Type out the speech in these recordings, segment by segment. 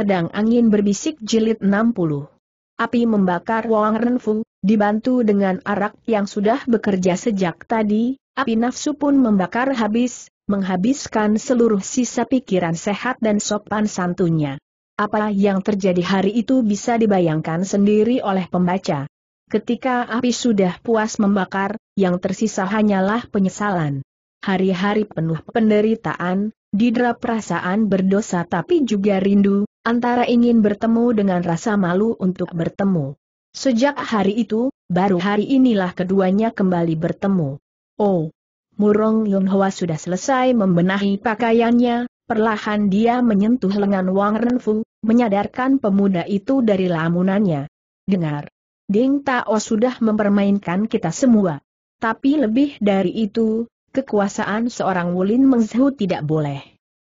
Pedang Angin Berbisik Jilid 60. Api membakar Wang Renfung, dibantu dengan arak yang sudah bekerja sejak tadi, api nafsu pun membakar habis, menghabiskan seluruh sisa pikiran sehat dan sopan santunnya. Apa yang terjadi hari itu bisa dibayangkan sendiri oleh pembaca. Ketika api sudah puas membakar, yang tersisa hanyalah penyesalan. Hari-hari penuh penderitaan, didera perasaan berdosa tapi juga rindu, antara ingin bertemu dengan rasa malu untuk bertemu. Sejak hari itu, baru hari inilah keduanya kembali bertemu. Oh, Murong Yonghua sudah selesai membenahi pakaiannya, perlahan dia menyentuh lengan Wang Renfu, menyadarkan pemuda itu dari lamunannya. Dengar, Ding Tao sudah mempermainkan kita semua. Tapi lebih dari itu, kekuasaan seorang Wulin Mengzhu tidak boleh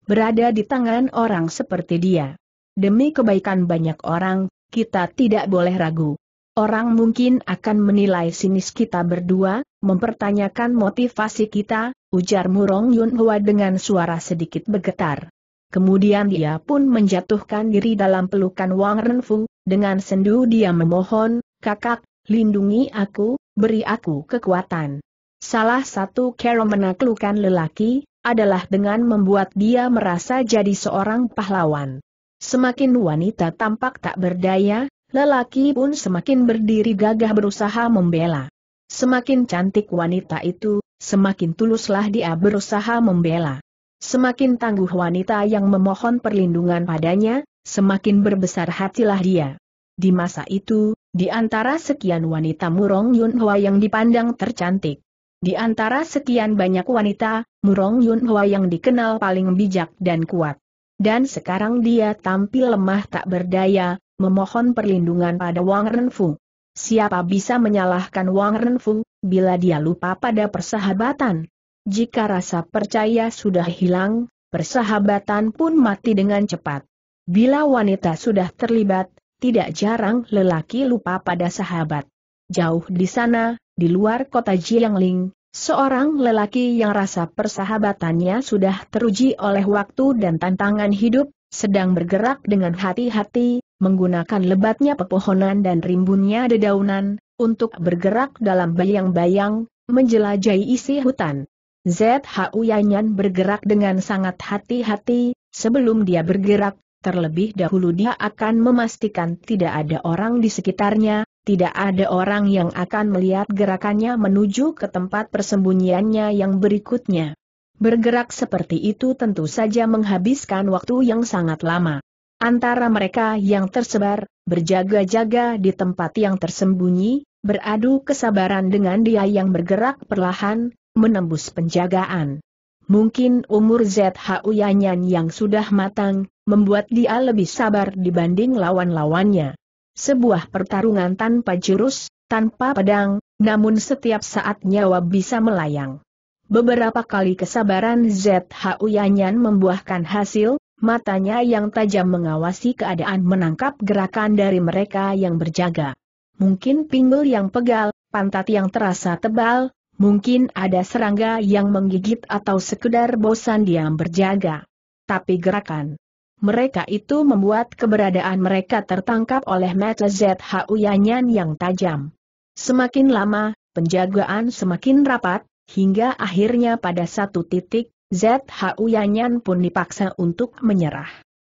berada di tangan orang seperti dia. Demi kebaikan banyak orang, kita tidak boleh ragu. Orang mungkin akan menilai sinis kita berdua, mempertanyakan motivasi kita, ujar Murong Yun Hua dengan suara sedikit bergetar. Kemudian dia pun menjatuhkan diri dalam pelukan Wang Renfu, dengan sendu dia memohon, kakak, lindungi aku, beri aku kekuatan. Salah satu cara menaklukkan lelaki, adalah dengan membuat dia merasa jadi seorang pahlawan. Semakin wanita tampak tak berdaya, lelaki pun semakin berdiri gagah berusaha membela. Semakin cantik wanita itu, semakin tuluslah dia berusaha membela. Semakin tangguh wanita yang memohon perlindungan padanya, semakin berbesar hatilah dia. Di masa itu, di antara sekian wanita Murong Yun Hwa yang dipandang tercantik. Di antara sekian banyak wanita, Murong Yun Hwa yang dikenal paling bijak dan kuat dan sekarang dia tampil lemah tak berdaya, memohon perlindungan pada Wang Renfu. Siapa bisa menyalahkan Wang Renfu, bila dia lupa pada persahabatan? Jika rasa percaya sudah hilang, persahabatan pun mati dengan cepat. Bila wanita sudah terlibat, tidak jarang lelaki lupa pada sahabat. Jauh di sana, di luar kota Jiangling, Seorang lelaki yang rasa persahabatannya sudah teruji oleh waktu dan tantangan hidup, sedang bergerak dengan hati-hati, menggunakan lebatnya pepohonan dan rimbunnya dedaunan, untuk bergerak dalam bayang-bayang, menjelajahi isi hutan. ZHU Yanyan bergerak dengan sangat hati-hati, sebelum dia bergerak, terlebih dahulu dia akan memastikan tidak ada orang di sekitarnya, tidak ada orang yang akan melihat gerakannya menuju ke tempat persembunyiannya yang berikutnya. Bergerak seperti itu tentu saja menghabiskan waktu yang sangat lama. Antara mereka yang tersebar, berjaga-jaga di tempat yang tersembunyi, beradu kesabaran dengan dia yang bergerak perlahan, menembus penjagaan. Mungkin umur ZHU Yanyan yang sudah matang, membuat dia lebih sabar dibanding lawan-lawannya. Sebuah pertarungan tanpa jurus, tanpa pedang, namun setiap saat nyawa bisa melayang. Beberapa kali kesabaran ZHU Yanyan membuahkan hasil, matanya yang tajam mengawasi keadaan menangkap gerakan dari mereka yang berjaga. Mungkin pinggul yang pegal, pantat yang terasa tebal, mungkin ada serangga yang menggigit atau sekedar bosan diam berjaga. Tapi gerakan mereka itu membuat keberadaan mereka tertangkap oleh mata ZHU Yanyan yang tajam. Semakin lama, penjagaan semakin rapat, hingga akhirnya pada satu titik, ZHU Yanyan pun dipaksa untuk menyerah.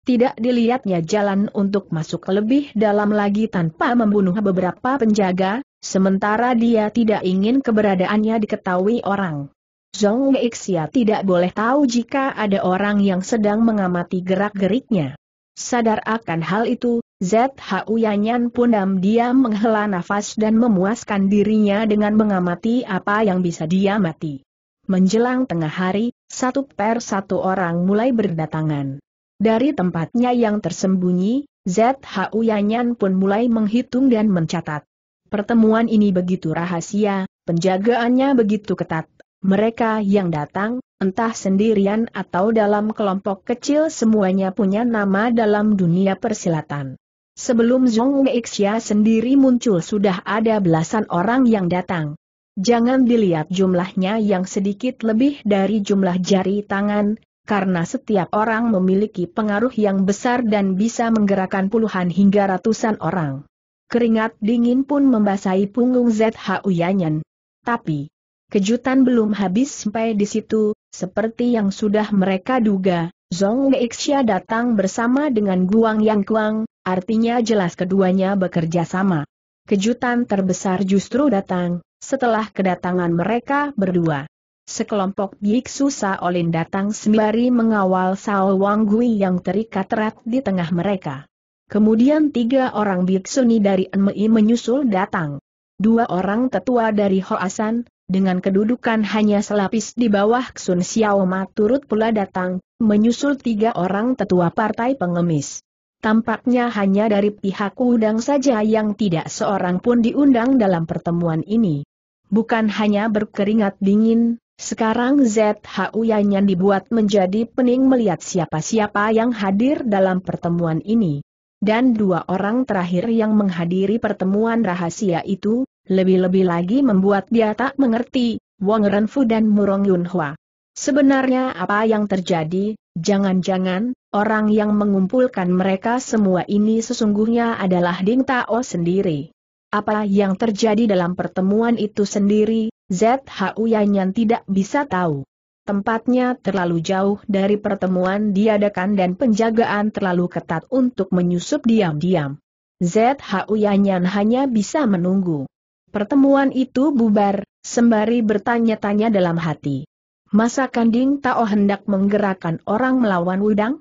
Tidak dilihatnya jalan untuk masuk lebih dalam lagi tanpa membunuh beberapa penjaga, sementara dia tidak ingin keberadaannya diketahui orang. Zhong Xia tidak boleh tahu jika ada orang yang sedang mengamati gerak-geriknya. Sadar akan hal itu, ZHU Yanyan pun diam diam menghela nafas dan memuaskan dirinya dengan mengamati apa yang bisa dia mati. Menjelang tengah hari, satu per satu orang mulai berdatangan. Dari tempatnya yang tersembunyi, ZHU Yanyan pun mulai menghitung dan mencatat. Pertemuan ini begitu rahasia, penjagaannya begitu ketat. Mereka yang datang, entah sendirian atau dalam kelompok kecil semuanya punya nama dalam dunia persilatan. Sebelum Zhong Weixia sendiri muncul sudah ada belasan orang yang datang. Jangan dilihat jumlahnya yang sedikit lebih dari jumlah jari tangan, karena setiap orang memiliki pengaruh yang besar dan bisa menggerakkan puluhan hingga ratusan orang. Keringat dingin pun membasahi punggung ZHU Yanyan. Tapi, Kejutan belum habis sampai di situ, seperti yang sudah mereka duga, Zong Xia datang bersama dengan Guang Yang Kuang, artinya jelas keduanya bekerja sama. Kejutan terbesar justru datang, setelah kedatangan mereka berdua. Sekelompok biksu Saolin datang sembari mengawal Sao Wang Gui yang terikat erat di tengah mereka. Kemudian tiga orang biksuni dari Enmei menyusul datang. Dua orang tetua dari Hoasan, dengan kedudukan hanya selapis di bawah Sun Xiaoma turut pula datang, menyusul tiga orang tetua partai pengemis. Tampaknya hanya dari pihak udang saja yang tidak seorang pun diundang dalam pertemuan ini. Bukan hanya berkeringat dingin, sekarang ZHU Yanyan dibuat menjadi pening melihat siapa-siapa yang hadir dalam pertemuan ini. Dan dua orang terakhir yang menghadiri pertemuan rahasia itu, lebih-lebih lagi membuat dia tak mengerti, Wang Renfu dan Murong Yunhua. Sebenarnya apa yang terjadi, jangan-jangan, orang yang mengumpulkan mereka semua ini sesungguhnya adalah Ding Tao sendiri. Apa yang terjadi dalam pertemuan itu sendiri, ZHU Yanyan tidak bisa tahu. Tempatnya terlalu jauh dari pertemuan diadakan dan penjagaan terlalu ketat untuk menyusup diam-diam. ZHU Yanyan hanya bisa menunggu pertemuan itu bubar, sembari bertanya-tanya dalam hati. Masa Kanding Tao hendak menggerakkan orang melawan Wudang?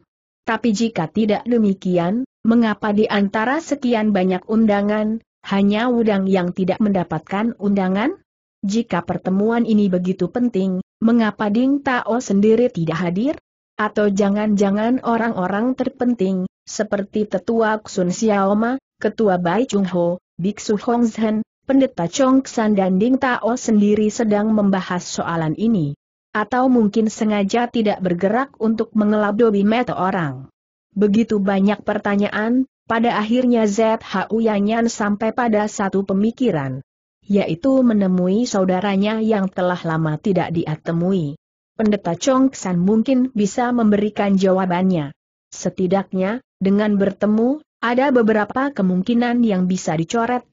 Tapi jika tidak demikian, mengapa di antara sekian banyak undangan, hanya Wudang yang tidak mendapatkan undangan? Jika pertemuan ini begitu penting, mengapa Ding Tao sendiri tidak hadir? Atau jangan-jangan orang-orang terpenting, seperti Tetua Ksun Xiaoma, Ketua Bai Chung Ho, Biksu Hong Zhen, Pendeta Chong San dan Ding Tao sendiri sedang membahas soalan ini. Atau mungkin sengaja tidak bergerak untuk mengeladobi mata orang. Begitu banyak pertanyaan, pada akhirnya ZHU Yanyan sampai pada satu pemikiran. Yaitu menemui saudaranya yang telah lama tidak diatemui. Pendeta Chong San mungkin bisa memberikan jawabannya. Setidaknya, dengan bertemu, ada beberapa kemungkinan yang bisa dicoret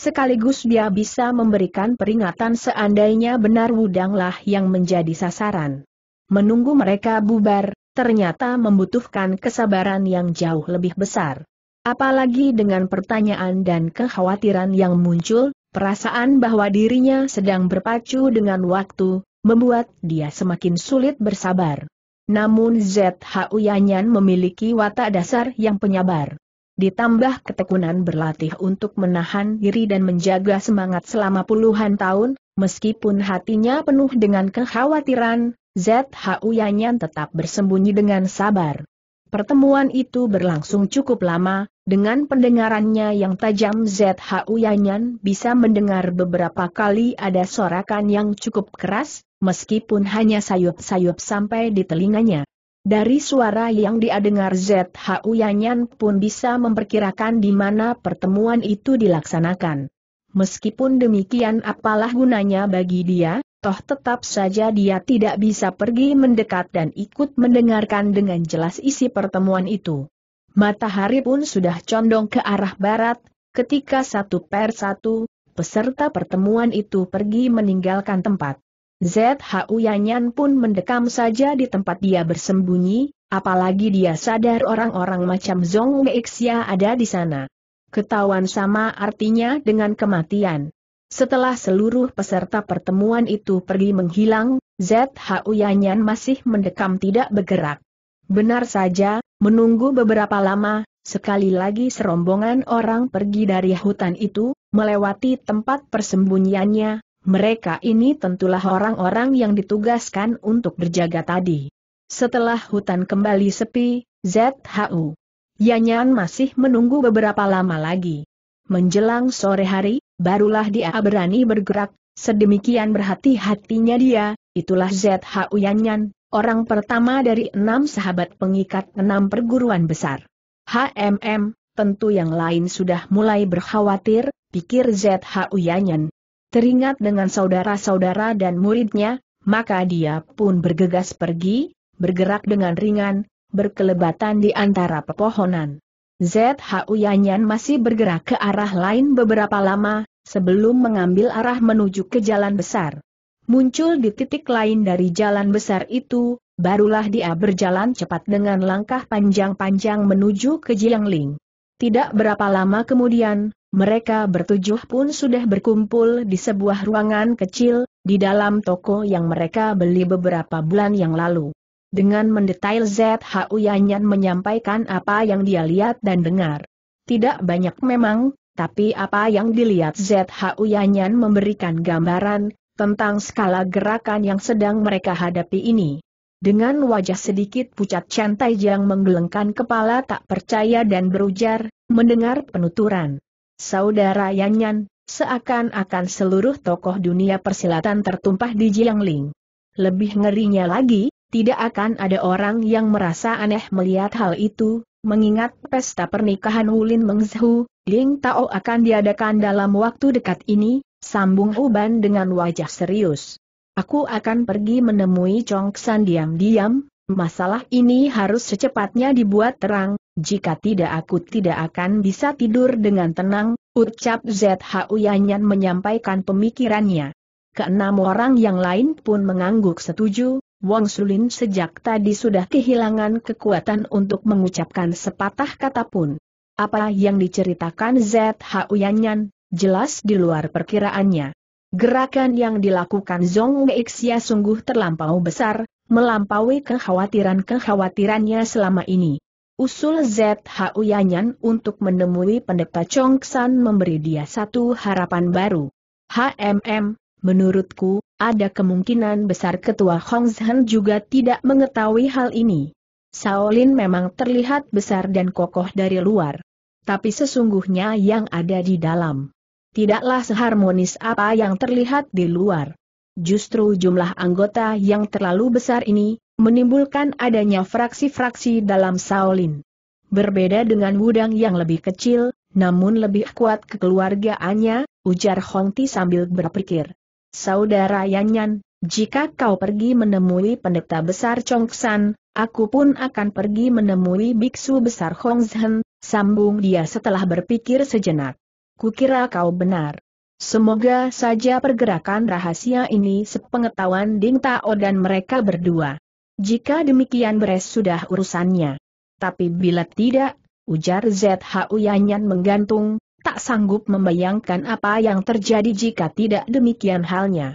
Sekaligus dia bisa memberikan peringatan seandainya benar Wudanglah yang menjadi sasaran. Menunggu mereka bubar, ternyata membutuhkan kesabaran yang jauh lebih besar. Apalagi dengan pertanyaan dan kekhawatiran yang muncul, perasaan bahwa dirinya sedang berpacu dengan waktu, membuat dia semakin sulit bersabar. Namun ZHU Yanyan memiliki watak dasar yang penyabar ditambah ketekunan berlatih untuk menahan diri dan menjaga semangat selama puluhan tahun, meskipun hatinya penuh dengan kekhawatiran, ZHU Yanyan tetap bersembunyi dengan sabar. Pertemuan itu berlangsung cukup lama, dengan pendengarannya yang tajam ZHU Yanyan bisa mendengar beberapa kali ada sorakan yang cukup keras, meskipun hanya sayup-sayup sampai di telinganya. Dari suara yang dia dengar ZHU Yanyan pun bisa memperkirakan di mana pertemuan itu dilaksanakan. Meskipun demikian apalah gunanya bagi dia, toh tetap saja dia tidak bisa pergi mendekat dan ikut mendengarkan dengan jelas isi pertemuan itu. Matahari pun sudah condong ke arah barat, ketika satu per satu, peserta pertemuan itu pergi meninggalkan tempat. ZHU Yanyan pun mendekam saja di tempat dia bersembunyi, apalagi dia sadar orang-orang macam Zong Meixia ya ada di sana. Ketahuan sama artinya dengan kematian. Setelah seluruh peserta pertemuan itu pergi menghilang, ZHU Yanyan masih mendekam tidak bergerak. Benar saja, menunggu beberapa lama, sekali lagi serombongan orang pergi dari hutan itu, melewati tempat persembunyiannya, mereka ini tentulah orang-orang yang ditugaskan untuk berjaga tadi. Setelah hutan kembali sepi, ZHU. Yanyan masih menunggu beberapa lama lagi. Menjelang sore hari, barulah dia berani bergerak, sedemikian berhati-hatinya dia, itulah ZHU Yanyan, orang pertama dari enam sahabat pengikat enam perguruan besar. HMM, tentu yang lain sudah mulai berkhawatir, pikir ZHU Yanyan, teringat dengan saudara-saudara dan muridnya, maka dia pun bergegas pergi, bergerak dengan ringan, berkelebatan di antara pepohonan. ZHU Yanyan masih bergerak ke arah lain beberapa lama, sebelum mengambil arah menuju ke jalan besar. Muncul di titik lain dari jalan besar itu, barulah dia berjalan cepat dengan langkah panjang-panjang menuju ke Jiangling. Tidak berapa lama kemudian, mereka bertujuh pun sudah berkumpul di sebuah ruangan kecil, di dalam toko yang mereka beli beberapa bulan yang lalu. Dengan mendetail ZHU Yanyan menyampaikan apa yang dia lihat dan dengar. Tidak banyak memang, tapi apa yang dilihat ZHU Yanyan memberikan gambaran tentang skala gerakan yang sedang mereka hadapi ini. Dengan wajah sedikit pucat Chen yang menggelengkan kepala tak percaya dan berujar, mendengar penuturan. Saudara Yanyan, seakan-akan seluruh tokoh dunia persilatan tertumpah di Jiangling. Lebih ngerinya lagi, tidak akan ada orang yang merasa aneh melihat hal itu, mengingat pesta pernikahan Wulin Mengzhu, Ling Tao akan diadakan dalam waktu dekat ini, sambung Uban dengan wajah serius. Aku akan pergi menemui Chong San diam-diam, masalah ini harus secepatnya dibuat terang, jika tidak aku tidak akan bisa tidur dengan tenang, ucap ZHU Yanyan menyampaikan pemikirannya. Keenam orang yang lain pun mengangguk setuju, Wong Sulin sejak tadi sudah kehilangan kekuatan untuk mengucapkan sepatah kata pun. Apa yang diceritakan ZHU Yanyan, jelas di luar perkiraannya. Gerakan yang dilakukan Zong Xia sungguh terlampau besar, melampaui kekhawatiran-kekhawatirannya selama ini. Usul ZHU Yanyan untuk menemui pendeta Chongsan memberi dia satu harapan baru. HMM, menurutku, ada kemungkinan besar ketua Hongzhen juga tidak mengetahui hal ini. Shaolin memang terlihat besar dan kokoh dari luar. Tapi sesungguhnya yang ada di dalam. Tidaklah seharmonis apa yang terlihat di luar. Justru jumlah anggota yang terlalu besar ini, menimbulkan adanya fraksi-fraksi dalam Shaolin. Berbeda dengan Wudang yang lebih kecil, namun lebih kuat kekeluargaannya, ujar Hong Ti sambil berpikir. Saudara Yanyan, jika kau pergi menemui pendeta besar Chongsan, aku pun akan pergi menemui biksu besar Hongzhen, sambung dia setelah berpikir sejenak. Kukira kau benar. Semoga saja pergerakan rahasia ini sepengetahuan Ding Tao dan mereka berdua. Jika demikian beres sudah urusannya. Tapi bila tidak, ujar ZHU Yanyan menggantung, tak sanggup membayangkan apa yang terjadi jika tidak demikian halnya.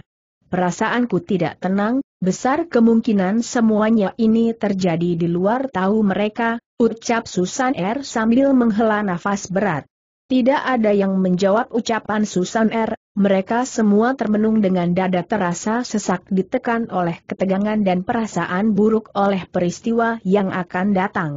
Perasaanku tidak tenang, besar kemungkinan semuanya ini terjadi di luar tahu mereka, ucap Susan R sambil menghela nafas berat. Tidak ada yang menjawab ucapan Susan R., mereka semua termenung dengan dada terasa sesak ditekan oleh ketegangan dan perasaan buruk oleh peristiwa yang akan datang.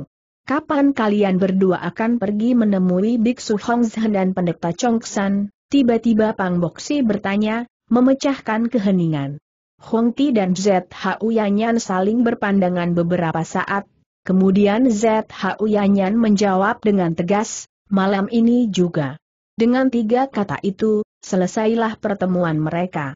Kapan kalian berdua akan pergi menemui Biksu Hongzhen dan pendeta Chongsan? Tiba-tiba Pang Boksi bertanya, memecahkan keheningan. Hongti dan ZHU Yanyan saling berpandangan beberapa saat, kemudian ZHU Yanyan menjawab dengan tegas, malam ini juga. Dengan tiga kata itu, selesailah pertemuan mereka.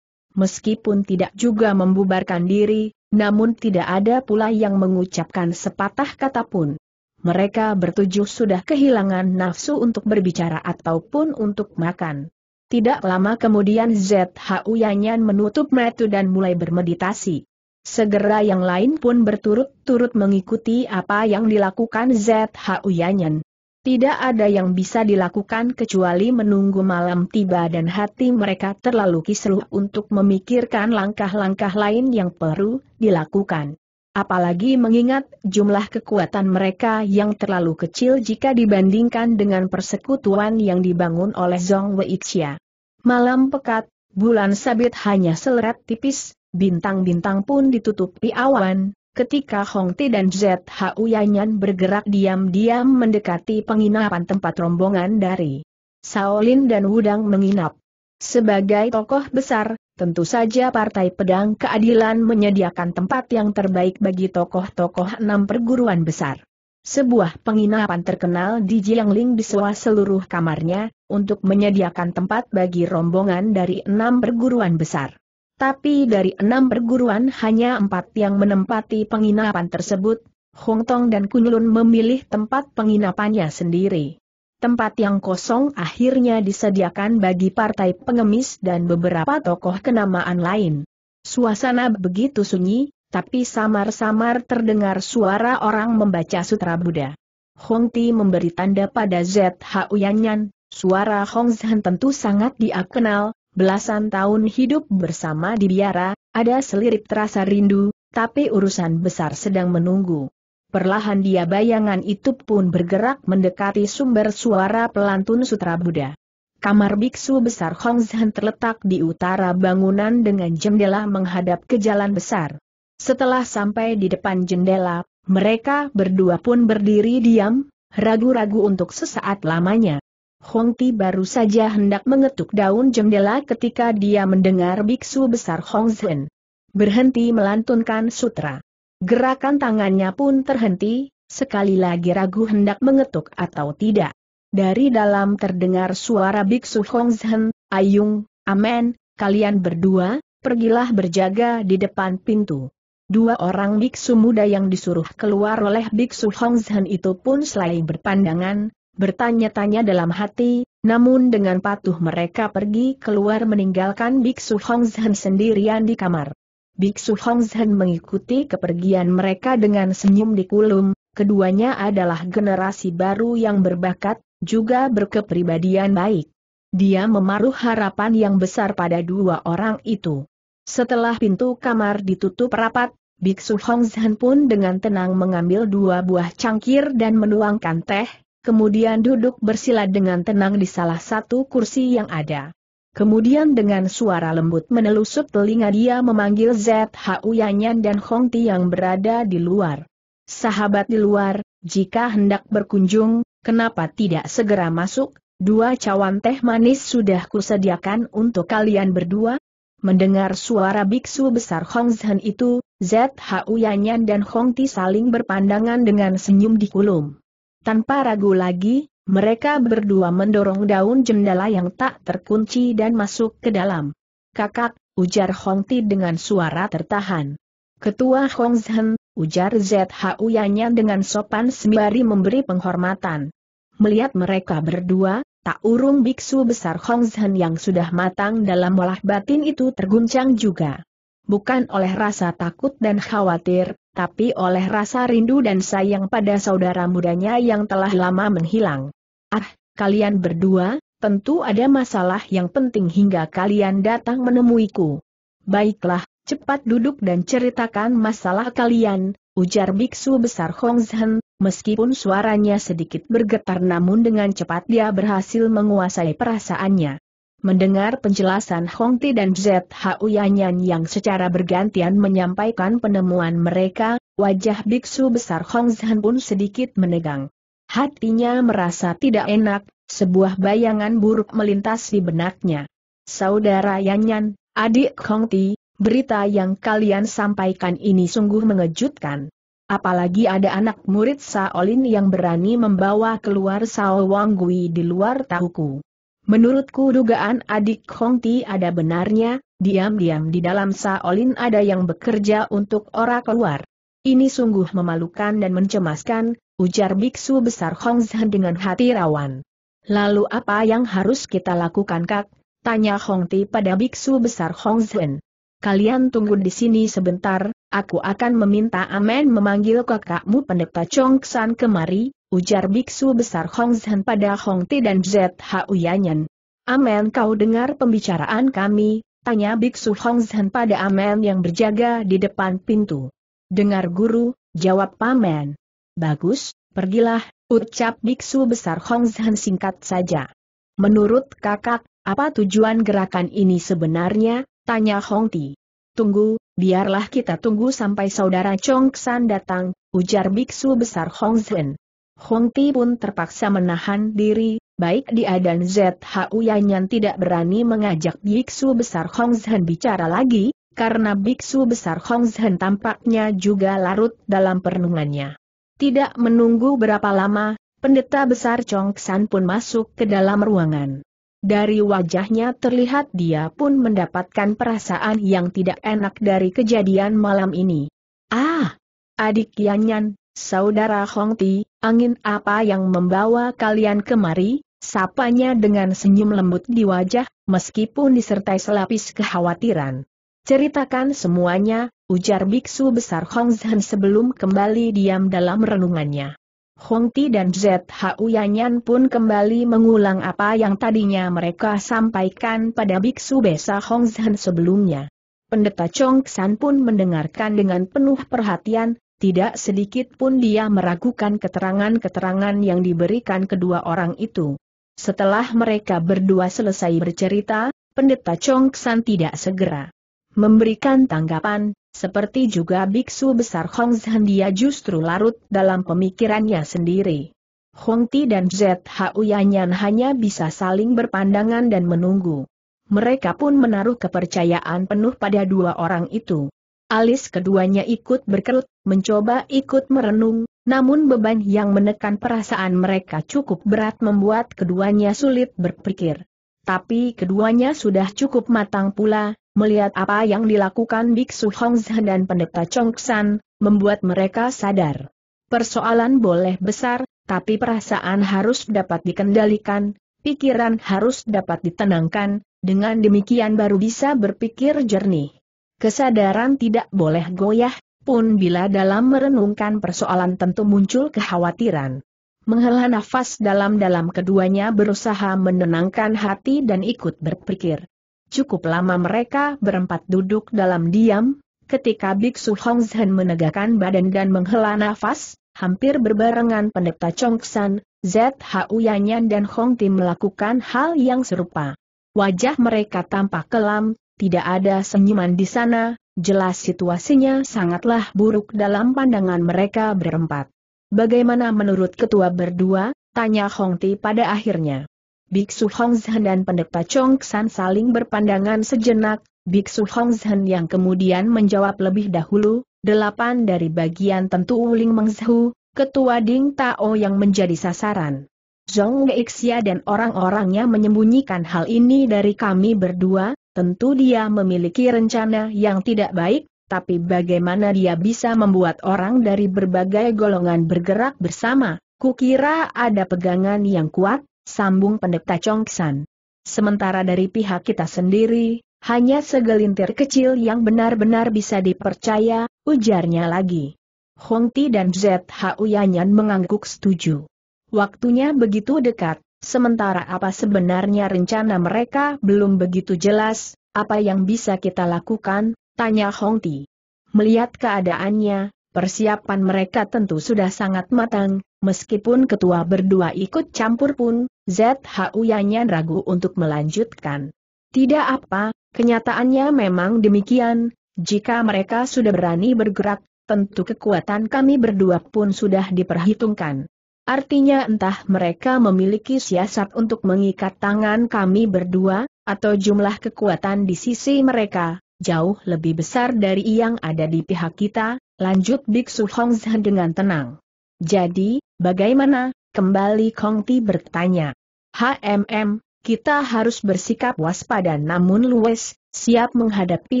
Meskipun tidak juga membubarkan diri, namun tidak ada pula yang mengucapkan sepatah kata pun. Mereka bertujuh sudah kehilangan nafsu untuk berbicara ataupun untuk makan. Tidak lama kemudian ZHU Yanyan menutup metu dan mulai bermeditasi. Segera yang lain pun berturut-turut mengikuti apa yang dilakukan ZHU Yanyan. Tidak ada yang bisa dilakukan kecuali menunggu malam tiba dan hati mereka terlalu kisruh untuk memikirkan langkah-langkah lain yang perlu dilakukan. Apalagi mengingat jumlah kekuatan mereka yang terlalu kecil jika dibandingkan dengan persekutuan yang dibangun oleh Zong Weixia. Malam pekat, bulan sabit hanya selerat tipis, bintang-bintang pun ditutupi awan, Ketika Hong Ti dan ZHU Yanyan bergerak diam-diam mendekati penginapan tempat rombongan dari Shaolin dan Wudang menginap. Sebagai tokoh besar, tentu saja Partai Pedang Keadilan menyediakan tempat yang terbaik bagi tokoh-tokoh enam perguruan besar. Sebuah penginapan terkenal di Jiangling di seluruh kamarnya, untuk menyediakan tempat bagi rombongan dari enam perguruan besar. Tapi dari enam perguruan hanya empat yang menempati penginapan tersebut, Hong Tong dan Kunlun memilih tempat penginapannya sendiri. Tempat yang kosong akhirnya disediakan bagi partai pengemis dan beberapa tokoh kenamaan lain. Suasana begitu sunyi, tapi samar-samar terdengar suara orang membaca sutra Buddha. Hong Ti memberi tanda pada ZHU Yanyan, suara Hong Zhan tentu sangat dia kenal, Belasan tahun hidup bersama di biara, ada selirip terasa rindu, tapi urusan besar sedang menunggu. Perlahan dia bayangan itu pun bergerak mendekati sumber suara pelantun Sutra Buddha. Kamar biksu besar Hongzhen terletak di utara bangunan dengan jendela menghadap ke jalan besar. Setelah sampai di depan jendela, mereka berdua pun berdiri diam, ragu-ragu untuk sesaat lamanya. Hongti baru saja hendak mengetuk daun jendela ketika dia mendengar biksu besar Hong Zhen berhenti melantunkan sutra. Gerakan tangannya pun terhenti, sekali lagi ragu hendak mengetuk atau tidak. Dari dalam terdengar suara biksu Hong Zhen, Ayung, Amen, kalian berdua, pergilah berjaga di depan pintu. Dua orang biksu muda yang disuruh keluar oleh biksu Hong Zhen itu pun selain berpandangan, bertanya-tanya dalam hati, namun dengan patuh mereka pergi keluar meninggalkan Biksu Hongzhen sendirian di kamar. Biksu Hongzhen mengikuti kepergian mereka dengan senyum di kulum, keduanya adalah generasi baru yang berbakat, juga berkepribadian baik. Dia memaruh harapan yang besar pada dua orang itu. Setelah pintu kamar ditutup rapat, Biksu Hongzhen pun dengan tenang mengambil dua buah cangkir dan menuangkan teh, kemudian duduk bersila dengan tenang di salah satu kursi yang ada. Kemudian dengan suara lembut menelusup telinga dia memanggil ZHU Yanyan dan Hong Ti yang berada di luar. Sahabat di luar, jika hendak berkunjung, kenapa tidak segera masuk? Dua cawan teh manis sudah kusediakan untuk kalian berdua. Mendengar suara biksu besar Hong Zhen itu, ZHU Yanyan dan Hong Ti saling berpandangan dengan senyum di kulum. Tanpa ragu lagi, mereka berdua mendorong daun jendela yang tak terkunci dan masuk ke dalam. Kakak, ujar Hong Ti dengan suara tertahan. Ketua Hong Zhen, ujar ZHU Yanya dengan sopan sembari memberi penghormatan. Melihat mereka berdua, tak urung biksu besar Hong Zhen yang sudah matang dalam olah batin itu terguncang juga. Bukan oleh rasa takut dan khawatir, tapi oleh rasa rindu dan sayang pada saudara mudanya yang telah lama menghilang. Ah, kalian berdua, tentu ada masalah yang penting hingga kalian datang menemuiku. Baiklah, cepat duduk dan ceritakan masalah kalian, ujar biksu besar Hong Zhen, meskipun suaranya sedikit bergetar namun dengan cepat dia berhasil menguasai perasaannya. Mendengar penjelasan Hong Ti dan ZHU Yanyan yang secara bergantian menyampaikan penemuan mereka, wajah biksu besar Hong Zhan pun sedikit menegang. Hatinya merasa tidak enak, sebuah bayangan buruk melintas di benaknya. Saudara Yanyan, adik Hong Ti, berita yang kalian sampaikan ini sungguh mengejutkan. Apalagi ada anak murid Saolin yang berani membawa keluar Sao Wang Gui di luar tahuku. Menurutku dugaan adik Hong Ti ada benarnya, diam-diam di dalam Saolin ada yang bekerja untuk orang keluar. Ini sungguh memalukan dan mencemaskan, ujar biksu besar Hong Zhen dengan hati rawan. Lalu apa yang harus kita lakukan kak? Tanya Hong Ti pada biksu besar Hong Zhen. Kalian tunggu di sini sebentar, aku akan meminta Amen memanggil kakakmu pendeta Chong San kemari, ujar biksu besar Hong Zhen pada Hong Ti dan ZHU Yanyan. Amen kau dengar pembicaraan kami, tanya biksu Hong Zhen pada Amen yang berjaga di depan pintu. Dengar guru, jawab Pamen. Bagus, pergilah, ucap biksu besar Hong Zhen singkat saja. Menurut kakak, apa tujuan gerakan ini sebenarnya, tanya Hong Ti. Tunggu, biarlah kita tunggu sampai saudara Chong San datang, ujar biksu besar Hong Zhen. Hong Ti pun terpaksa menahan diri, baik dia dan ZHU Yanyan tidak berani mengajak biksu besar Hong Hongzhen bicara lagi, karena biksu besar Hong Hongzhen tampaknya juga larut dalam perenungannya. Tidak menunggu berapa lama, pendeta besar Chong San pun masuk ke dalam ruangan. Dari wajahnya terlihat dia pun mendapatkan perasaan yang tidak enak dari kejadian malam ini. Ah! Adik Yanyan, Saudara Hong Ti, angin apa yang membawa kalian kemari? Sapanya dengan senyum lembut di wajah, meskipun disertai selapis kekhawatiran. Ceritakan semuanya, ujar biksu besar Hong Zhen sebelum kembali diam dalam renungannya. Hong Ti dan ZHU Yanyan pun kembali mengulang apa yang tadinya mereka sampaikan pada biksu besar Hong Zhen sebelumnya. Pendeta Chong San pun mendengarkan dengan penuh perhatian, tidak sedikit pun dia meragukan keterangan-keterangan yang diberikan kedua orang itu. Setelah mereka berdua selesai bercerita, Pendeta Chong San tidak segera memberikan tanggapan, seperti juga biksu besar Hong dia justru larut dalam pemikirannya sendiri. Hong Ti dan ZHU Yanyan hanya bisa saling berpandangan dan menunggu. Mereka pun menaruh kepercayaan penuh pada dua orang itu. Alis keduanya ikut berkerut, mencoba ikut merenung, namun beban yang menekan perasaan mereka cukup berat membuat keduanya sulit berpikir. Tapi keduanya sudah cukup matang pula, melihat apa yang dilakukan Biksu Hongzhen dan pendeta Chongsan, membuat mereka sadar. Persoalan boleh besar, tapi perasaan harus dapat dikendalikan, pikiran harus dapat ditenangkan, dengan demikian baru bisa berpikir jernih. Kesadaran tidak boleh goyah, pun bila dalam merenungkan persoalan tentu muncul kekhawatiran. Menghela nafas dalam-dalam keduanya berusaha menenangkan hati dan ikut berpikir. Cukup lama mereka berempat duduk dalam diam, ketika Biksu Hongzhen menegakkan badan dan menghela nafas, hampir berbarengan pendeta Chongsan, ZHU Yanyan dan Hong Tim melakukan hal yang serupa. Wajah mereka tampak kelam, tidak ada senyuman di sana, jelas situasinya sangatlah buruk dalam pandangan mereka berempat. Bagaimana menurut ketua berdua, tanya Hong Ti pada akhirnya. Biksu Hong Zhen dan pendeta Chong San saling berpandangan sejenak, Biksu Hong Zhen yang kemudian menjawab lebih dahulu, delapan dari bagian tentu Uling Mengzhu, ketua Ding Tao yang menjadi sasaran. Zhong Xia dan orang-orangnya menyembunyikan hal ini dari kami berdua, Tentu dia memiliki rencana yang tidak baik, tapi bagaimana dia bisa membuat orang dari berbagai golongan bergerak bersama? Kukira ada pegangan yang kuat, sambung pendeta Chongsan. Sementara dari pihak kita sendiri, hanya segelintir kecil yang benar-benar bisa dipercaya, ujarnya lagi. Hongti dan ZHU Yanyan mengangguk setuju. Waktunya begitu dekat, Sementara apa sebenarnya rencana mereka belum begitu jelas, apa yang bisa kita lakukan, tanya Hong Ti. Melihat keadaannya, persiapan mereka tentu sudah sangat matang, meskipun ketua berdua ikut campur pun, ZHU Yanyan ragu untuk melanjutkan. Tidak apa, kenyataannya memang demikian, jika mereka sudah berani bergerak, tentu kekuatan kami berdua pun sudah diperhitungkan. Artinya entah mereka memiliki siasat untuk mengikat tangan kami berdua, atau jumlah kekuatan di sisi mereka, jauh lebih besar dari yang ada di pihak kita, lanjut Biksu Hongzhen dengan tenang. Jadi, bagaimana? Kembali Kongti bertanya. HMM, kita harus bersikap waspada namun luwes, siap menghadapi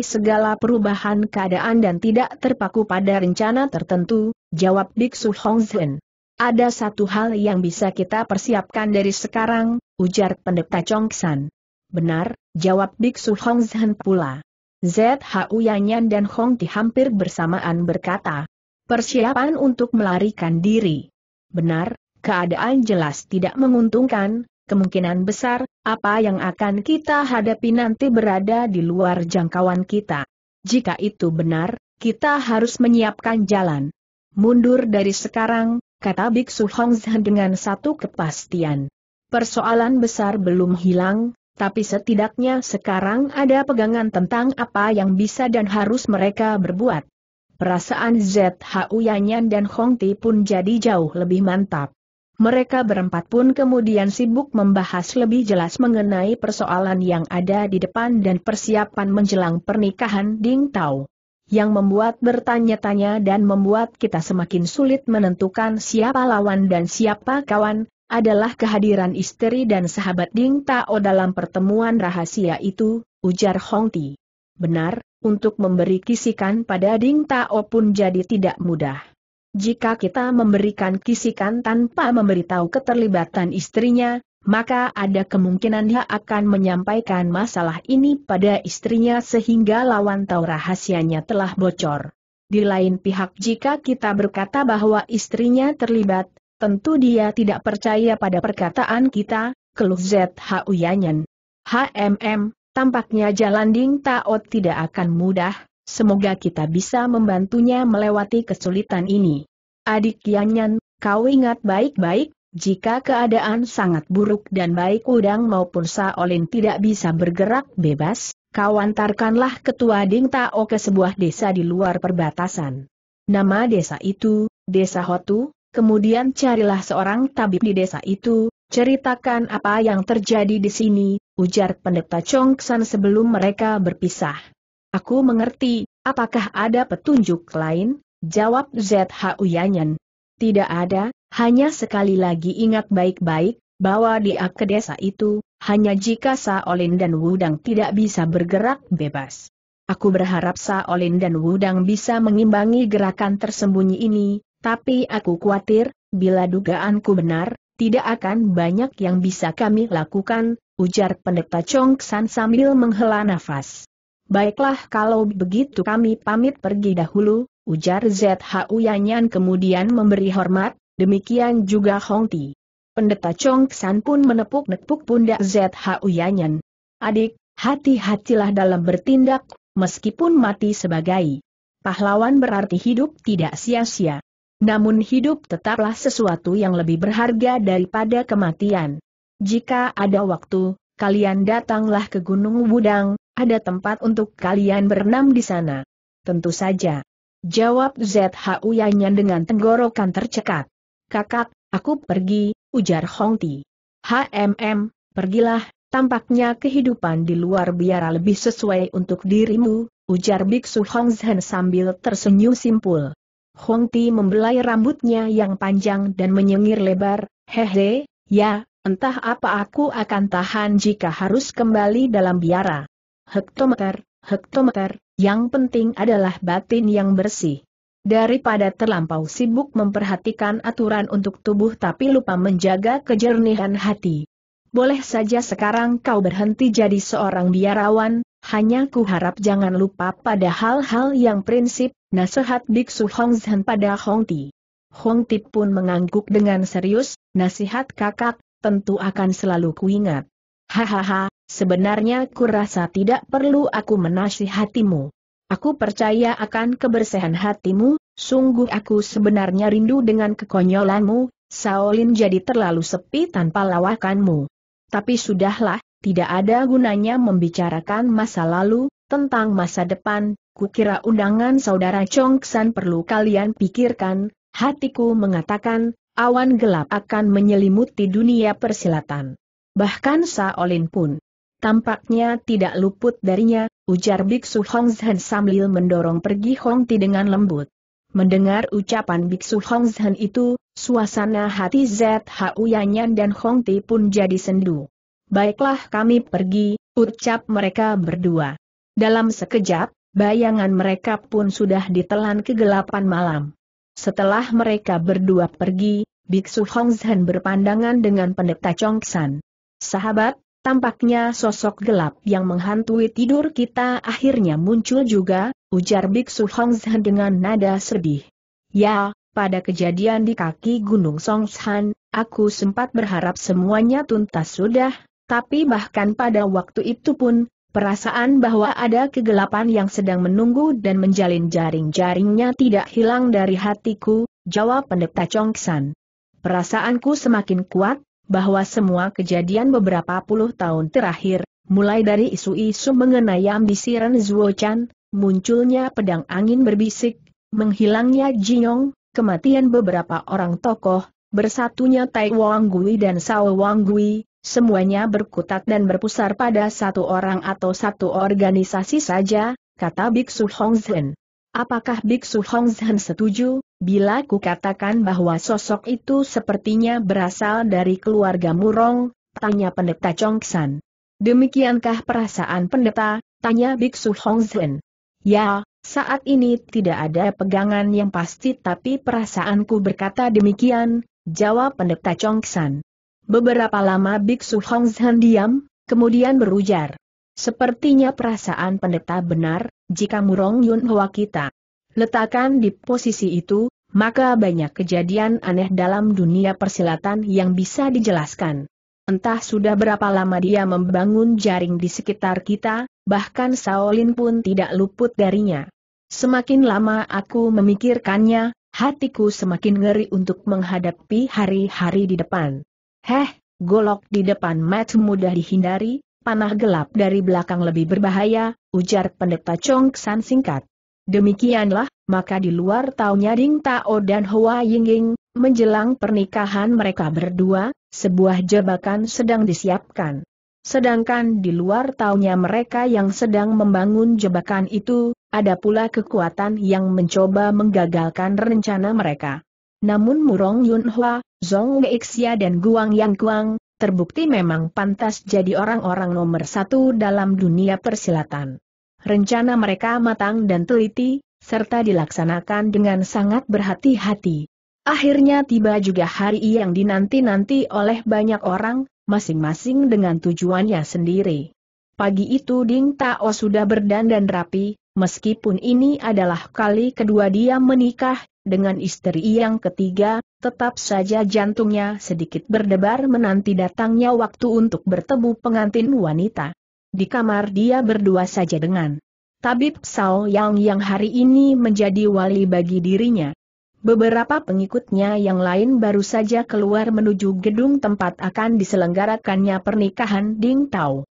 segala perubahan keadaan dan tidak terpaku pada rencana tertentu, jawab Biksu Hongzhen. Ada satu hal yang bisa kita persiapkan dari sekarang, ujar pendeta Chongsan. Benar, jawab Biksu Hong Zhen pula. ZHU Yanyan dan Hong Ti hampir bersamaan berkata, persiapan untuk melarikan diri. Benar, keadaan jelas tidak menguntungkan, kemungkinan besar, apa yang akan kita hadapi nanti berada di luar jangkauan kita. Jika itu benar, kita harus menyiapkan jalan. Mundur dari sekarang, kata Biksu Hongzhen dengan satu kepastian. Persoalan besar belum hilang, tapi setidaknya sekarang ada pegangan tentang apa yang bisa dan harus mereka berbuat. Perasaan ZHU Yanyan dan Hongti pun jadi jauh lebih mantap. Mereka berempat pun kemudian sibuk membahas lebih jelas mengenai persoalan yang ada di depan dan persiapan menjelang pernikahan Ding Tao yang membuat bertanya-tanya dan membuat kita semakin sulit menentukan siapa lawan dan siapa kawan, adalah kehadiran istri dan sahabat Ding Tao dalam pertemuan rahasia itu, ujar Hong Ti. Benar, untuk memberi kisikan pada Ding Tao pun jadi tidak mudah. Jika kita memberikan kisikan tanpa memberitahu keterlibatan istrinya, maka ada kemungkinan dia akan menyampaikan masalah ini pada istrinya sehingga lawan tahu rahasianya telah bocor. Di lain pihak jika kita berkata bahwa istrinya terlibat, tentu dia tidak percaya pada perkataan kita, keluh ZHU Yanyan. HMM, tampaknya jalan Ding Taot tidak akan mudah, semoga kita bisa membantunya melewati kesulitan ini. Adik Yanyan, kau ingat baik-baik, jika keadaan sangat buruk dan baik udang maupun Saolin tidak bisa bergerak bebas, kau antarkanlah ketua Ding Tao ke sebuah desa di luar perbatasan. Nama desa itu, Desa Hotu, kemudian carilah seorang tabib di desa itu, ceritakan apa yang terjadi di sini, ujar pendeta Chongsan sebelum mereka berpisah. Aku mengerti, apakah ada petunjuk lain? Jawab Zhu Yanyan, tidak ada, hanya sekali lagi ingat baik-baik, bahwa di ke desa itu, hanya jika Saolin dan Wudang tidak bisa bergerak bebas. Aku berharap Saolin dan Wudang bisa mengimbangi gerakan tersembunyi ini, tapi aku khawatir, bila dugaanku benar, tidak akan banyak yang bisa kami lakukan, ujar pendeta Chong San sambil menghela nafas. Baiklah kalau begitu kami pamit pergi dahulu, ujar ZHU Yanyan kemudian memberi hormat, demikian juga Hong Ti. Pendeta Chong San pun menepuk-nepuk pundak ZHU Yanyan. Adik, hati-hatilah dalam bertindak, meskipun mati sebagai pahlawan berarti hidup tidak sia-sia. Namun hidup tetaplah sesuatu yang lebih berharga daripada kematian. Jika ada waktu, kalian datanglah ke Gunung Wudang, ada tempat untuk kalian berenam di sana. Tentu saja, Jawab ZHU Yanyan dengan tenggorokan tercekat. Kakak, aku pergi, ujar Hongti. HMM, pergilah, tampaknya kehidupan di luar biara lebih sesuai untuk dirimu, ujar Biksu Hong Zhen sambil tersenyum simpul. Hongti membelai rambutnya yang panjang dan menyengir lebar, hehe, ya, entah apa aku akan tahan jika harus kembali dalam biara. Hektometer, hektometer, yang penting adalah batin yang bersih. Daripada terlampau sibuk memperhatikan aturan untuk tubuh tapi lupa menjaga kejernihan hati. Boleh saja sekarang kau berhenti jadi seorang biarawan, hanya ku harap jangan lupa pada hal-hal yang prinsip, nasihat Biksu Hong Zhen pada Hongti. Hongti pun mengangguk dengan serius, nasihat kakak, tentu akan selalu kuingat. Hahaha, sebenarnya kurasa tidak perlu aku menasihatimu. Aku percaya akan kebersihan hatimu, sungguh aku sebenarnya rindu dengan kekonyolanmu, Saolin jadi terlalu sepi tanpa lawakanmu. Tapi sudahlah, tidak ada gunanya membicarakan masa lalu, tentang masa depan, kukira undangan saudara Chongsan perlu kalian pikirkan, hatiku mengatakan, awan gelap akan menyelimuti dunia persilatan. Bahkan Saolin pun tampaknya tidak luput darinya, ujar Biksu hongzhen sambil mendorong pergi Hong Ti dengan lembut. Mendengar ucapan Biksu hongzhen itu, suasana hati ZHU Yanyan dan Hong Ti pun jadi sendu. Baiklah kami pergi, ucap mereka berdua. Dalam sekejap, bayangan mereka pun sudah ditelan kegelapan malam. Setelah mereka berdua pergi, Biksu hongzhen berpandangan dengan pendeta Chong San. Sahabat, tampaknya sosok gelap yang menghantui tidur kita akhirnya muncul juga, ujar Biksu Hongzhen dengan nada sedih. Ya, pada kejadian di kaki Gunung Songshan, aku sempat berharap semuanya tuntas sudah, tapi bahkan pada waktu itu pun, perasaan bahwa ada kegelapan yang sedang menunggu dan menjalin jaring-jaringnya tidak hilang dari hatiku, jawab pendeta Chongsan. Perasaanku semakin kuat, bahwa semua kejadian beberapa puluh tahun terakhir, mulai dari isu-isu mengenai ambisi Ren Zuo-chan, munculnya pedang angin berbisik, menghilangnya Jinyong, kematian beberapa orang tokoh, bersatunya Tai Wang Gui dan Sao Wang Gui, semuanya berkutat dan berpusar pada satu orang atau satu organisasi saja, kata Biksu Hong Zhen. Apakah Biksu Hongzhen setuju, bila ku katakan bahwa sosok itu sepertinya berasal dari keluarga Murong, tanya pendeta Chongsan. Demikiankah perasaan pendeta, tanya Biksu Hongzhen. Ya, saat ini tidak ada pegangan yang pasti tapi perasaanku berkata demikian, jawab pendeta Chongsan. Beberapa lama Biksu Hongzhen diam, kemudian berujar. Sepertinya perasaan pendeta benar, jika Murong Yun Hwa kita letakkan di posisi itu, maka banyak kejadian aneh dalam dunia persilatan yang bisa dijelaskan. Entah sudah berapa lama dia membangun jaring di sekitar kita, bahkan Shaolin pun tidak luput darinya. Semakin lama aku memikirkannya, hatiku semakin ngeri untuk menghadapi hari-hari di depan. Heh, golok di depan mat mudah dihindari, panah gelap dari belakang lebih berbahaya, ujar pendeta Chong San singkat. Demikianlah, maka di luar taunya Ding Tao dan Hua Yingying, menjelang pernikahan mereka berdua, sebuah jebakan sedang disiapkan. Sedangkan di luar taunya mereka yang sedang membangun jebakan itu, ada pula kekuatan yang mencoba menggagalkan rencana mereka. Namun Murong Yunhua, Zhong Zong Xia dan Guang Yang Guang, terbukti memang pantas jadi orang-orang nomor satu dalam dunia persilatan. Rencana mereka matang dan teliti, serta dilaksanakan dengan sangat berhati-hati. Akhirnya tiba juga hari yang dinanti-nanti oleh banyak orang, masing-masing dengan tujuannya sendiri. Pagi itu Ding Tao sudah berdandan rapi, Meskipun ini adalah kali kedua dia menikah, dengan istri yang ketiga, tetap saja jantungnya sedikit berdebar menanti datangnya waktu untuk bertemu pengantin wanita. Di kamar dia berdua saja dengan Tabib Sao Yang yang hari ini menjadi wali bagi dirinya. Beberapa pengikutnya yang lain baru saja keluar menuju gedung tempat akan diselenggarakannya pernikahan Ding Tao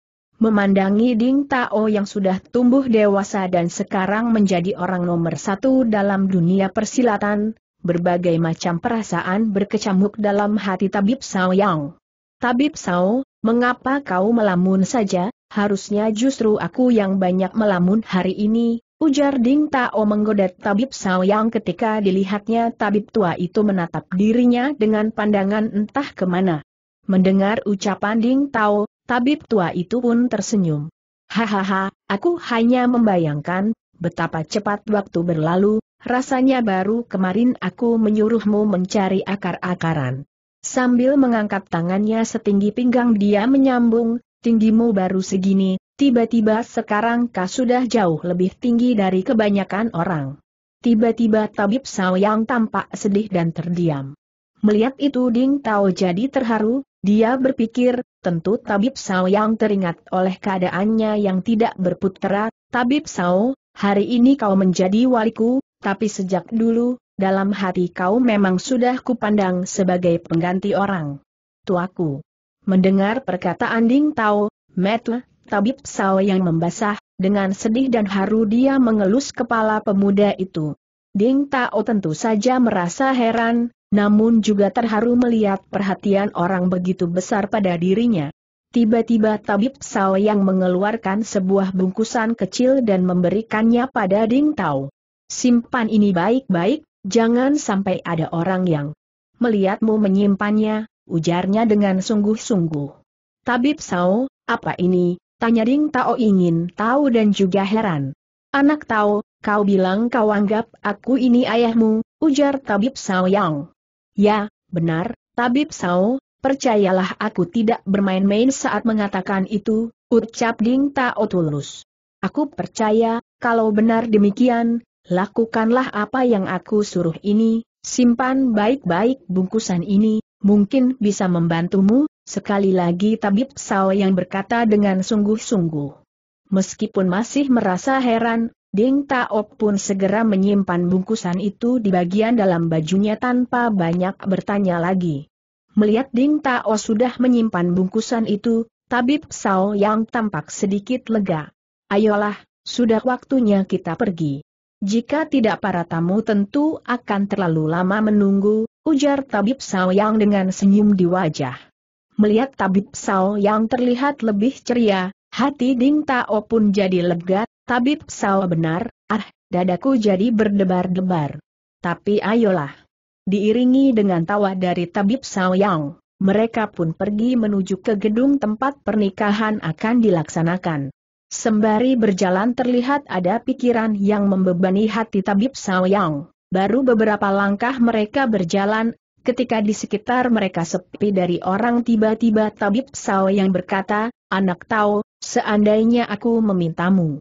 memandangi Ding Tao yang sudah tumbuh dewasa dan sekarang menjadi orang nomor satu dalam dunia persilatan, berbagai macam perasaan berkecamuk dalam hati Tabib Sao Yang. Tabib Sao, mengapa kau melamun saja, harusnya justru aku yang banyak melamun hari ini, ujar Ding Tao menggoda Tabib Sao Yang ketika dilihatnya Tabib Tua itu menatap dirinya dengan pandangan entah kemana. Mendengar ucapan Ding Tao, Tabib tua itu pun tersenyum. Hahaha, aku hanya membayangkan, betapa cepat waktu berlalu, rasanya baru kemarin aku menyuruhmu mencari akar-akaran. Sambil mengangkat tangannya setinggi pinggang dia menyambung, tinggimu baru segini, tiba-tiba sekarang kau sudah jauh lebih tinggi dari kebanyakan orang. Tiba-tiba tabib Sao yang tampak sedih dan terdiam. Melihat itu Ding Tao jadi terharu, dia berpikir, tentu Tabib Sao yang teringat oleh keadaannya yang tidak berputera, Tabib Sao, hari ini kau menjadi waliku, tapi sejak dulu, dalam hati kau memang sudah kupandang sebagai pengganti orang. Tuaku. Mendengar perkataan Ding Tao, Metu, Tabib Sao yang membasah, dengan sedih dan haru dia mengelus kepala pemuda itu. Ding Tao tentu saja merasa heran, namun juga terharu melihat perhatian orang begitu besar pada dirinya. Tiba-tiba tabib Sao yang mengeluarkan sebuah bungkusan kecil dan memberikannya pada Ding Tao. Simpan ini baik-baik, jangan sampai ada orang yang melihatmu menyimpannya, ujarnya dengan sungguh-sungguh. Tabib Sao, apa ini? Tanya Ding Tao ingin tahu dan juga heran. Anak Tao, kau bilang kau anggap aku ini ayahmu, ujar Tabib Sao Yang. Ya, benar, Tabib Sao, percayalah aku tidak bermain-main saat mengatakan itu, ucap Ding Tao tulus. Aku percaya, kalau benar demikian, lakukanlah apa yang aku suruh ini, simpan baik-baik bungkusan ini, mungkin bisa membantumu, sekali lagi Tabib Sao yang berkata dengan sungguh-sungguh. Meskipun masih merasa heran, Ding Taok pun segera menyimpan bungkusan itu di bagian dalam bajunya tanpa banyak bertanya lagi. Melihat Ding Tao sudah menyimpan bungkusan itu, Tabib Sao yang tampak sedikit lega. Ayolah, sudah waktunya kita pergi. Jika tidak para tamu tentu akan terlalu lama menunggu, ujar Tabib Sao yang dengan senyum di wajah. Melihat Tabib Sao yang terlihat lebih ceria, hati Ding Tao pun jadi lega Tabib Sao benar, ah, dadaku jadi berdebar-debar. Tapi ayolah. Diiringi dengan tawa dari Tabib Sao Yang, mereka pun pergi menuju ke gedung tempat pernikahan akan dilaksanakan. Sembari berjalan terlihat ada pikiran yang membebani hati Tabib Sao Yang. Baru beberapa langkah mereka berjalan, ketika di sekitar mereka sepi dari orang tiba-tiba Tabib Sao Yang berkata, Anak tahu, seandainya aku memintamu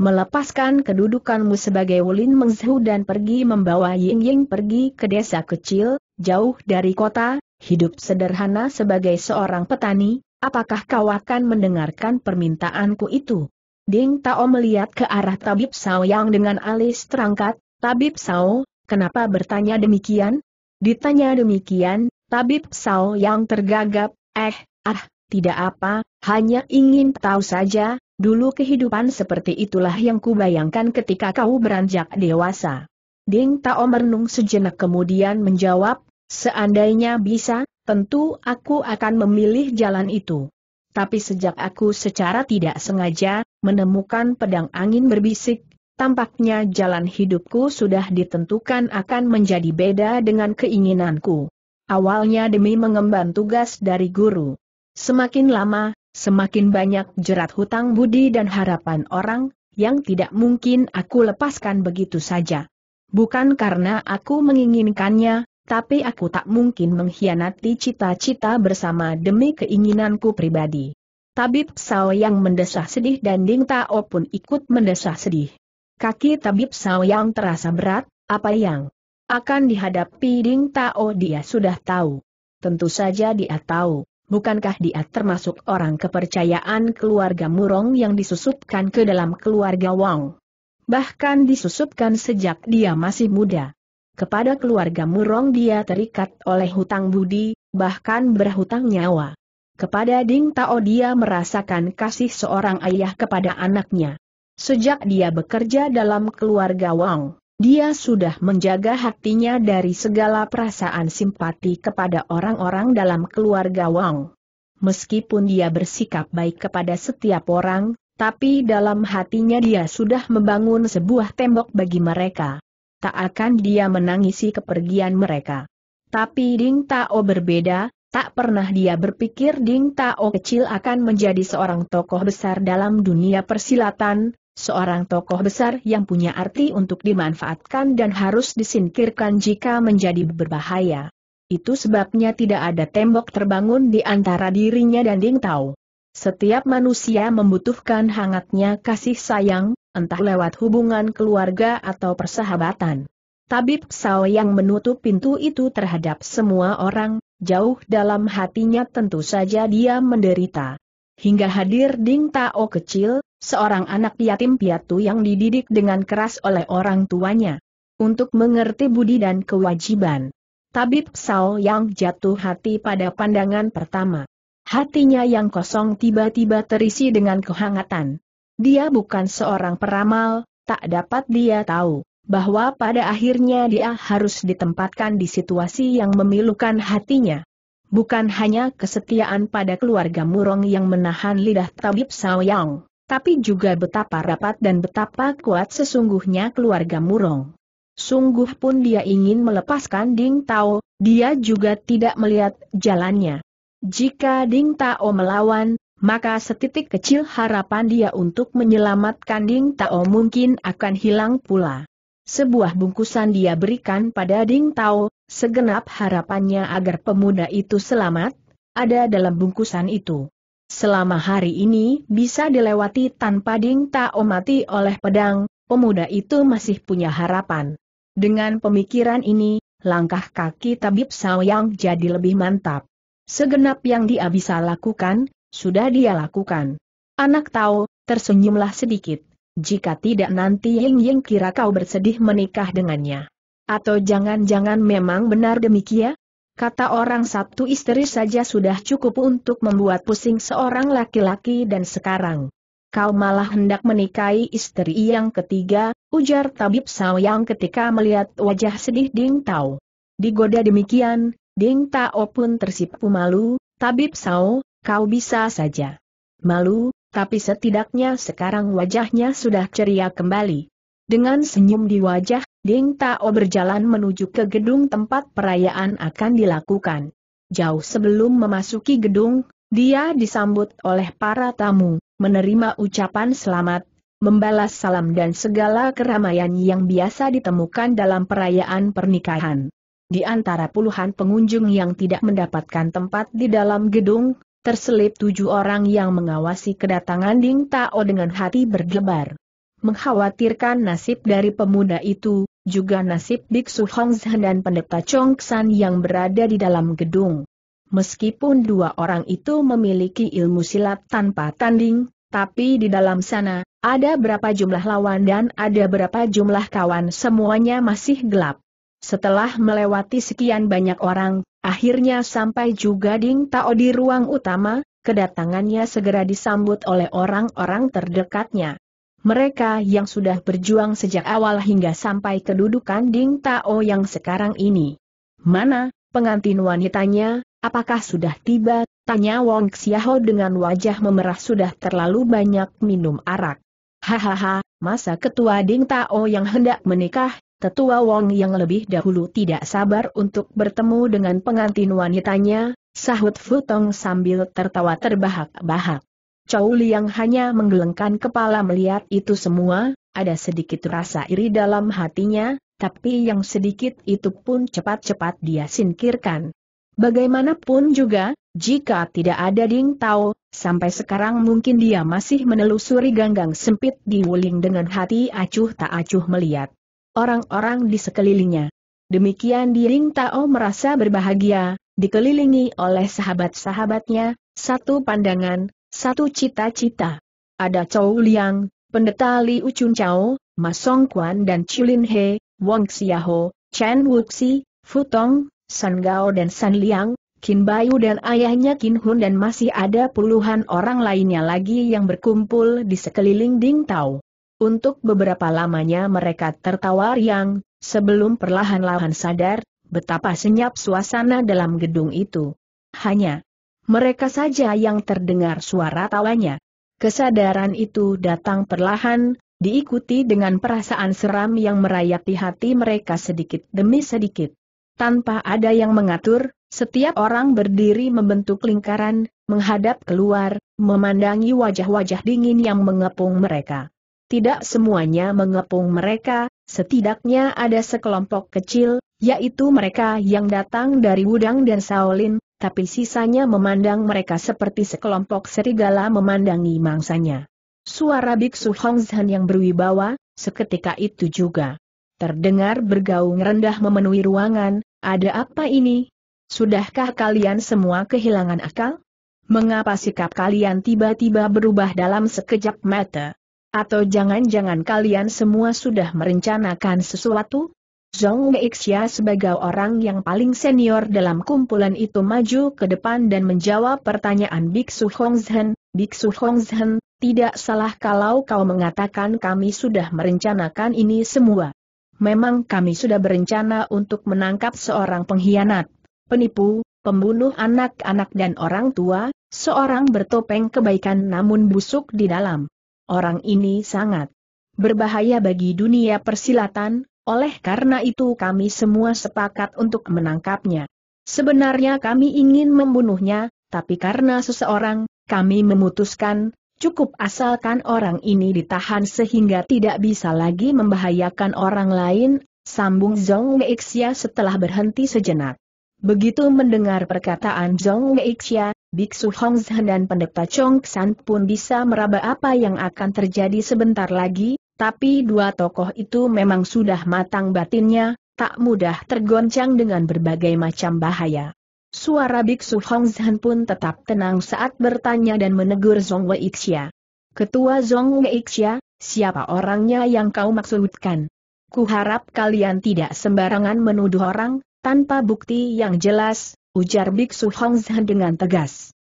melepaskan kedudukanmu sebagai Wulin Mengzhu dan pergi membawa Ying Ying pergi ke desa kecil, jauh dari kota, hidup sederhana sebagai seorang petani, apakah kau akan mendengarkan permintaanku itu? Ding Tao melihat ke arah Tabib Sao yang dengan alis terangkat, Tabib Sao, kenapa bertanya demikian? Ditanya demikian, Tabib Sao yang tergagap, eh, ah, tidak apa, hanya ingin tahu saja, Dulu kehidupan seperti itulah yang kubayangkan ketika kau beranjak dewasa. Ding Tao merenung sejenak kemudian menjawab, seandainya bisa, tentu aku akan memilih jalan itu. Tapi sejak aku secara tidak sengaja, menemukan pedang angin berbisik, tampaknya jalan hidupku sudah ditentukan akan menjadi beda dengan keinginanku. Awalnya demi mengemban tugas dari guru. Semakin lama, Semakin banyak jerat hutang budi dan harapan orang, yang tidak mungkin aku lepaskan begitu saja. Bukan karena aku menginginkannya, tapi aku tak mungkin mengkhianati cita-cita bersama demi keinginanku pribadi. Tabib Sao yang mendesah sedih dan Ding Tao pun ikut mendesah sedih. Kaki Tabib Sao yang terasa berat, apa yang akan dihadapi Ding Tao dia sudah tahu. Tentu saja dia tahu. Bukankah dia termasuk orang kepercayaan keluarga Murong yang disusupkan ke dalam keluarga Wang? Bahkan disusupkan sejak dia masih muda. Kepada keluarga Murong dia terikat oleh hutang budi, bahkan berhutang nyawa. Kepada Ding Tao dia merasakan kasih seorang ayah kepada anaknya. Sejak dia bekerja dalam keluarga Wang. Dia sudah menjaga hatinya dari segala perasaan simpati kepada orang-orang dalam keluarga Wang. Meskipun dia bersikap baik kepada setiap orang, tapi dalam hatinya dia sudah membangun sebuah tembok bagi mereka. Tak akan dia menangisi kepergian mereka. Tapi Ding Tao berbeda, tak pernah dia berpikir Ding Tao kecil akan menjadi seorang tokoh besar dalam dunia persilatan, Seorang tokoh besar yang punya arti untuk dimanfaatkan dan harus disingkirkan jika menjadi berbahaya. Itu sebabnya tidak ada tembok terbangun di antara dirinya dan Ding Tao. Setiap manusia membutuhkan hangatnya kasih sayang, entah lewat hubungan keluarga atau persahabatan. Tabib Sao yang menutup pintu itu terhadap semua orang, jauh dalam hatinya tentu saja dia menderita. Hingga hadir Ding Tao kecil, seorang anak yatim piatu yang dididik dengan keras oleh orang tuanya. Untuk mengerti budi dan kewajiban. Tabib Sao yang jatuh hati pada pandangan pertama. Hatinya yang kosong tiba-tiba terisi dengan kehangatan. Dia bukan seorang peramal, tak dapat dia tahu bahwa pada akhirnya dia harus ditempatkan di situasi yang memilukan hatinya. Bukan hanya kesetiaan pada keluarga Murong yang menahan lidah Tabib yang tapi juga betapa rapat dan betapa kuat sesungguhnya keluarga Murong. Sungguh pun dia ingin melepaskan Ding Tao, dia juga tidak melihat jalannya. Jika Ding Tao melawan, maka setitik kecil harapan dia untuk menyelamatkan Ding Tao mungkin akan hilang pula. Sebuah bungkusan dia berikan pada Ding Tao, segenap harapannya agar pemuda itu selamat, ada dalam bungkusan itu. Selama hari ini bisa dilewati tanpa ding tak mati oleh pedang, pemuda itu masih punya harapan. Dengan pemikiran ini, langkah kaki tabib Saoyang jadi lebih mantap. Segenap yang dia bisa lakukan, sudah dia lakukan. Anak tahu, tersenyumlah sedikit. Jika tidak nanti Ying Ying kira kau bersedih menikah dengannya. Atau jangan-jangan memang benar demikian? Kata orang sabtu istri saja sudah cukup untuk membuat pusing seorang laki-laki dan sekarang. Kau malah hendak menikahi istri yang ketiga, ujar tabib yang ketika melihat wajah sedih Ding Tao. Digoda demikian, Ding Tao pun tersipu malu, tabib Sao, kau bisa saja. Malu, tapi setidaknya sekarang wajahnya sudah ceria kembali. Dengan senyum di wajah, Ding Tao berjalan menuju ke gedung tempat perayaan akan dilakukan. Jauh sebelum memasuki gedung, dia disambut oleh para tamu, menerima ucapan selamat, membalas salam dan segala keramaian yang biasa ditemukan dalam perayaan pernikahan. Di antara puluhan pengunjung yang tidak mendapatkan tempat di dalam gedung, terselip tujuh orang yang mengawasi kedatangan Ding Tao dengan hati berdebar mengkhawatirkan nasib dari pemuda itu, juga nasib Biksu Hongzhen dan pendeta Chongsan yang berada di dalam gedung. Meskipun dua orang itu memiliki ilmu silat tanpa tanding, tapi di dalam sana, ada berapa jumlah lawan dan ada berapa jumlah kawan semuanya masih gelap. Setelah melewati sekian banyak orang, akhirnya sampai juga Ding Tao di ruang utama, kedatangannya segera disambut oleh orang-orang terdekatnya. Mereka yang sudah berjuang sejak awal hingga sampai kedudukan Ding Tao yang sekarang ini. Mana, pengantin wanitanya, apakah sudah tiba? Tanya Wong Xiaho dengan wajah memerah sudah terlalu banyak minum arak. Hahaha, masa ketua Ding Tao yang hendak menikah, tetua Wong yang lebih dahulu tidak sabar untuk bertemu dengan pengantin wanitanya, sahut Futong sambil tertawa terbahak-bahak. Chow Liang hanya menggelengkan kepala melihat itu semua, ada sedikit rasa iri dalam hatinya, tapi yang sedikit itu pun cepat-cepat dia singkirkan. Bagaimanapun juga, jika tidak ada Ding Tao, sampai sekarang mungkin dia masih menelusuri ganggang sempit di Wuling dengan hati acuh tak acuh melihat orang-orang di sekelilingnya. Demikian di Ding Tao merasa berbahagia, dikelilingi oleh sahabat-sahabatnya, satu pandangan, satu cita-cita. Ada Chow Liang, Pendeta Li Uchun Chao, Masong Kwan dan Chulin He, Wong Xiaho, Chen Wuxi, Futong, San Gao dan San Liang, Qin Bayu dan ayahnya Qin Hun dan masih ada puluhan orang lainnya lagi yang berkumpul di sekeliling Ding Tao. Untuk beberapa lamanya mereka tertawa riang, sebelum perlahan-lahan sadar, betapa senyap suasana dalam gedung itu. Hanya mereka saja yang terdengar suara tawanya. Kesadaran itu datang perlahan, diikuti dengan perasaan seram yang merayapi hati mereka sedikit demi sedikit. Tanpa ada yang mengatur, setiap orang berdiri membentuk lingkaran, menghadap keluar, memandangi wajah-wajah dingin yang mengepung mereka. Tidak semuanya mengepung mereka, setidaknya ada sekelompok kecil, yaitu mereka yang datang dari Wudang dan Shaolin, tapi sisanya memandang mereka seperti sekelompok serigala memandangi mangsanya. Suara Biksu Hongzhan yang berwibawa, seketika itu juga. Terdengar bergaung rendah memenuhi ruangan, ada apa ini? Sudahkah kalian semua kehilangan akal? Mengapa sikap kalian tiba-tiba berubah dalam sekejap mata? Atau jangan-jangan kalian semua sudah merencanakan sesuatu? Zhong Xia sebagai orang yang paling senior dalam kumpulan itu maju ke depan dan menjawab pertanyaan Biksu Hongzhen, Biksu Hongzhen, tidak salah kalau kau mengatakan kami sudah merencanakan ini semua. Memang kami sudah berencana untuk menangkap seorang pengkhianat, penipu, pembunuh anak-anak dan orang tua, seorang bertopeng kebaikan namun busuk di dalam. Orang ini sangat berbahaya bagi dunia persilatan, oleh karena itu kami semua sepakat untuk menangkapnya. Sebenarnya kami ingin membunuhnya, tapi karena seseorang, kami memutuskan, cukup asalkan orang ini ditahan sehingga tidak bisa lagi membahayakan orang lain, sambung Zhong Weixia setelah berhenti sejenak. Begitu mendengar perkataan Zhong Weixia, Biksu Hongzhen dan pendeta Chong San pun bisa meraba apa yang akan terjadi sebentar lagi, tapi dua tokoh itu memang sudah matang batinnya, tak mudah tergoncang dengan berbagai macam bahaya. Suara Biksu Hong Zhan pun tetap tenang saat bertanya dan menegur Zong Xia. Ketua Zong Xia, siapa orangnya yang kau maksudkan? Kuharap kalian tidak sembarangan menuduh orang, tanpa bukti yang jelas, ujar Biksu Hong Zhan dengan tegas.